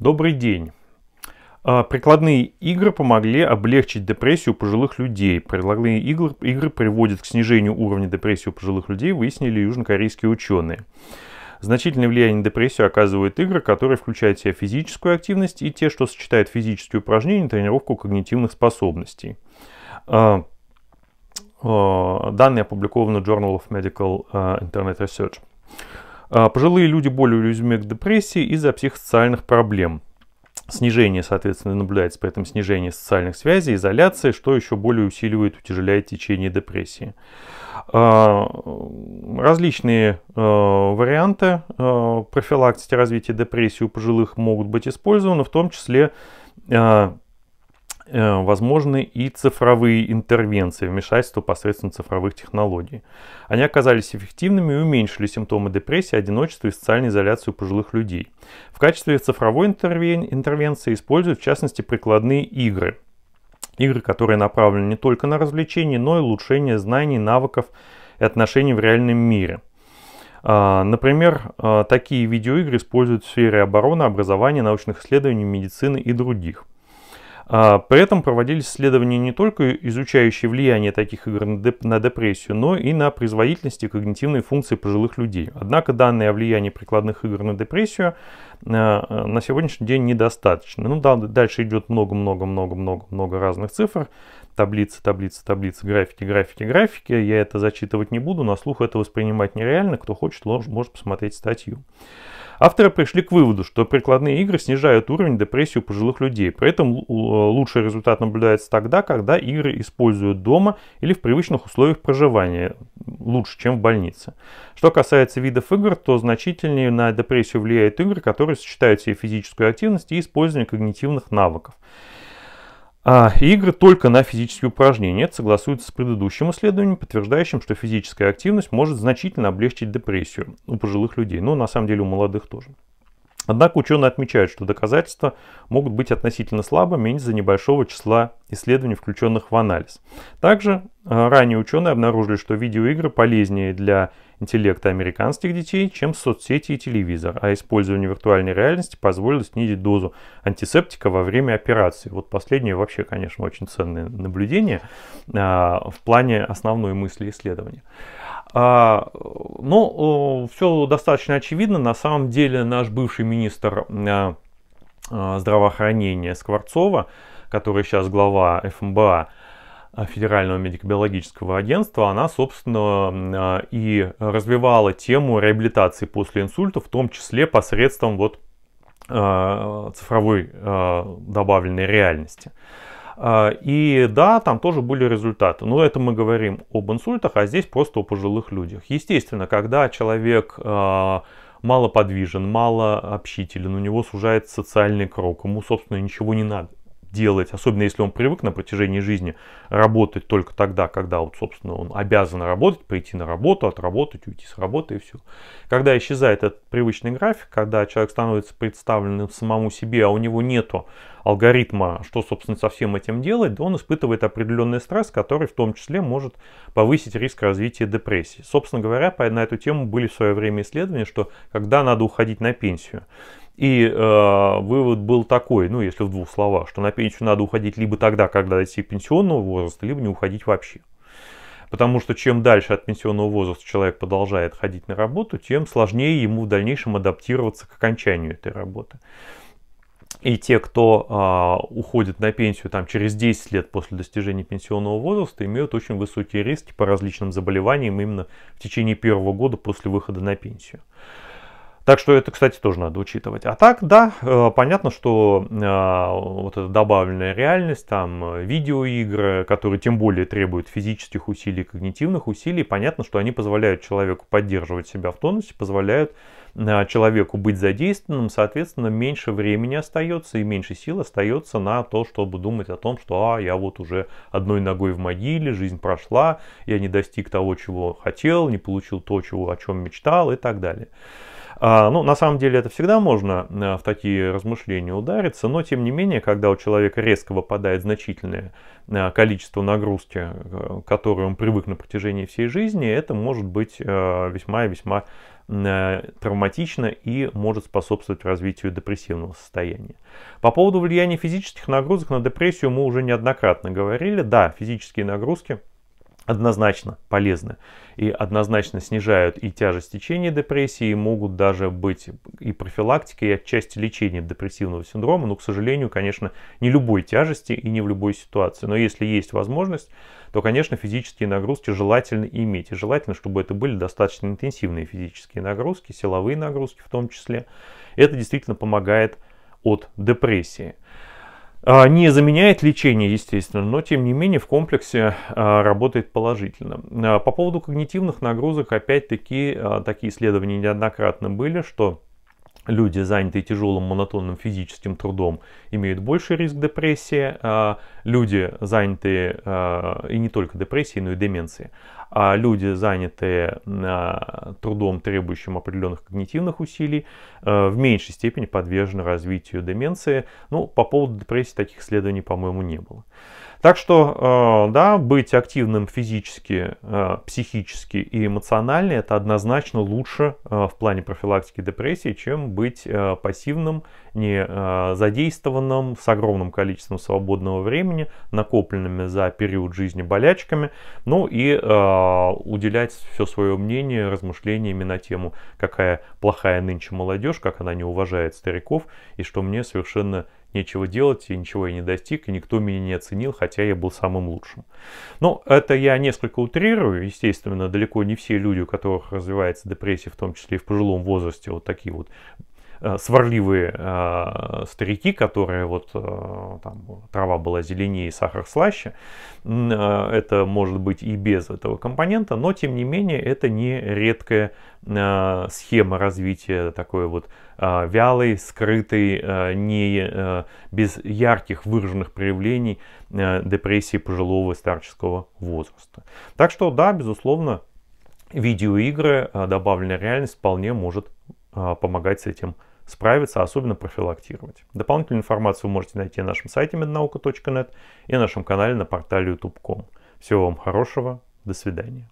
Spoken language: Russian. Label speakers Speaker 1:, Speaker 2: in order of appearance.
Speaker 1: Добрый день. А, прикладные игры помогли облегчить депрессию пожилых людей. Прикладные игры, игры приводят к снижению уровня депрессии у пожилых людей, выяснили южнокорейские ученые. Значительное влияние на депрессию оказывают игры, которые включают в себя физическую активность и те, что сочетают физические упражнения и тренировку когнитивных способностей. А, а, данные опубликованы в Journal of Medical Internet Research. А, пожилые люди более уязвимы к депрессии из-за психосоциальных проблем. Снижение, соответственно, наблюдается при этом снижение социальных связей, изоляции, что еще более усиливает, утяжеляет течение депрессии. А, различные а, варианты профилактики развития депрессии у пожилых могут быть использованы, в том числе Э, возможны и цифровые интервенции, вмешательство посредством цифровых технологий. Они оказались эффективными и уменьшили симптомы депрессии, одиночества и социальной изоляции у пожилых людей. В качестве цифровой интервен... интервенции используют в частности прикладные игры. Игры, которые направлены не только на развлечение, но и улучшение знаний, навыков и отношений в реальном мире. А, например, э, такие видеоигры используют в сфере обороны, образования, научных исследований, медицины и других – а, при этом проводились исследования не только изучающие влияние таких игр на депрессию, но и на производительность и когнитивные функции пожилых людей. Однако данные о влиянии прикладных игр на депрессию а, а, на сегодняшний день недостаточны. Ну, дальше идет много-много-много-много-много разных цифр таблицы, таблицы, таблицы, графики, графики, графики. Я это зачитывать не буду, на слух это воспринимать нереально. Кто хочет, может посмотреть статью. Авторы пришли к выводу, что прикладные игры снижают уровень депрессии у пожилых людей. При этом лучший результат наблюдается тогда, когда игры используют дома или в привычных условиях проживания, лучше, чем в больнице. Что касается видов игр, то значительнее на депрессию влияют игры, которые сочетают в себе физическую активность, и использование когнитивных навыков. А игры только на физические упражнения. Это согласуется с предыдущим исследованием, подтверждающим, что физическая активность может значительно облегчить депрессию у пожилых людей, но ну, на самом деле у молодых тоже. Однако ученые отмечают, что доказательства могут быть относительно слабыми из-за небольшого числа исследований, включенных в анализ. Также а, ранее ученые обнаружили, что видеоигры полезнее для интеллекта американских детей, чем соцсети и телевизор, а использование виртуальной реальности позволило снизить дозу антисептика во время операции. Вот последнее вообще, конечно, очень ценное наблюдение а, в плане основной мысли исследования. А, ну, все достаточно очевидно. На самом деле наш бывший министр а, а, здравоохранения Скворцова, который сейчас глава ФМБА, а, Федерального медико-биологического агентства, она, собственно, а, и развивала тему реабилитации после инсульта, в том числе посредством вот а, цифровой добавленной реальности. И да, там тоже были результаты. Но это мы говорим об инсультах, а здесь просто о пожилых людях. Естественно, когда человек малоподвижен, мало общителен, у него сужается социальный круг, ему, собственно, ничего не надо делать, особенно если он привык на протяжении жизни работать только тогда, когда вот, собственно, он обязан работать, прийти на работу, отработать, уйти с работы и все. Когда исчезает этот привычный график, когда человек становится представленным самому себе, а у него нету алгоритма, что, собственно, со всем этим делать, он испытывает определенный стресс, который в том числе может повысить риск развития депрессии. Собственно говоря, на эту тему были в свое время исследования, что когда надо уходить на пенсию. И э, вывод был такой, ну если в двух словах, что на пенсию надо уходить либо тогда, когда достиг пенсионного возраста, либо не уходить вообще. Потому что чем дальше от пенсионного возраста человек продолжает ходить на работу, тем сложнее ему в дальнейшем адаптироваться к окончанию этой работы. И те, кто э, уходит на пенсию там, через 10 лет после достижения пенсионного возраста, имеют очень высокие риски по различным заболеваниям именно в течение первого года после выхода на пенсию. Так что это, кстати, тоже надо учитывать. А так, да, э, понятно, что э, вот эта добавленная реальность, там э, видеоигры, которые тем более требуют физических усилий, когнитивных усилий, понятно, что они позволяют человеку поддерживать себя в тонусе, позволяют человеку быть задействованным, соответственно, меньше времени остается и меньше сил остается на то, чтобы думать о том, что а, я вот уже одной ногой в могиле, жизнь прошла, я не достиг того, чего хотел, не получил то, чего, о чем мечтал и так далее. А, ну, на самом деле это всегда можно э, в такие размышления удариться, но тем не менее, когда у человека резко выпадает значительное э, количество нагрузки, э, которую он привык на протяжении всей жизни, это может быть весьма и весьма травматично и может способствовать развитию депрессивного состояния. По поводу влияния физических нагрузок на депрессию мы уже неоднократно говорили. Да, физические нагрузки – однозначно полезны и однозначно снижают и тяжесть течения депрессии, и могут даже быть и профилактикой, и отчасти лечением депрессивного синдрома, но, к сожалению, конечно, не любой тяжести и не в любой ситуации. Но если есть возможность, то, конечно, физические нагрузки желательно иметь. И желательно, чтобы это были достаточно интенсивные физические нагрузки, силовые нагрузки в том числе. Это действительно помогает от депрессии. А, не заменяет лечение, естественно, но тем не менее в комплексе а, работает положительно. А, по поводу когнитивных нагрузок, опять-таки, такие исследования неоднократно были, что люди, занятые тяжелым монотонным физическим трудом, имеют больший риск депрессии, люди, занятые и не только депрессией, но и деменцией а люди, занятые а, трудом, требующим определенных когнитивных усилий, э, в меньшей степени подвержены развитию деменции. Ну, по поводу депрессии таких исследований, по-моему, не было. Так что, э, да, быть активным физически, э, психически и эмоционально – это однозначно лучше в плане профилактики депрессии, чем быть пассивным, не задействованным, с огромным количеством свободного времени, накопленными за период жизни болячками, ну и а, уделять все свое мнение размышлениями на тему, какая плохая нынче молодежь, как она не уважает стариков, и что мне совершенно нечего делать, и ничего я не достиг, и никто меня не оценил, хотя я был самым лучшим. Но это я несколько утрирую, естественно, далеко не все люди, у которых развивается депрессия, в том числе и в пожилом возрасте, вот такие вот Э, сварливые э, старики, которые вот э, там, трава была зеленее и сахар слаще, э, это может быть и без этого компонента, но тем не менее это не редкая э, схема развития такой вот э, вялой, скрытой, э, не э, без ярких выраженных проявлений э, депрессии пожилого и старческого возраста. Так что да, безусловно, видеоигры, э, добавленная реальность вполне может помогать с этим справиться, а особенно профилактировать. Дополнительную информацию вы можете найти на нашем сайте mednauka.net и на нашем канале на портале youtube.com. Всего вам хорошего, до свидания.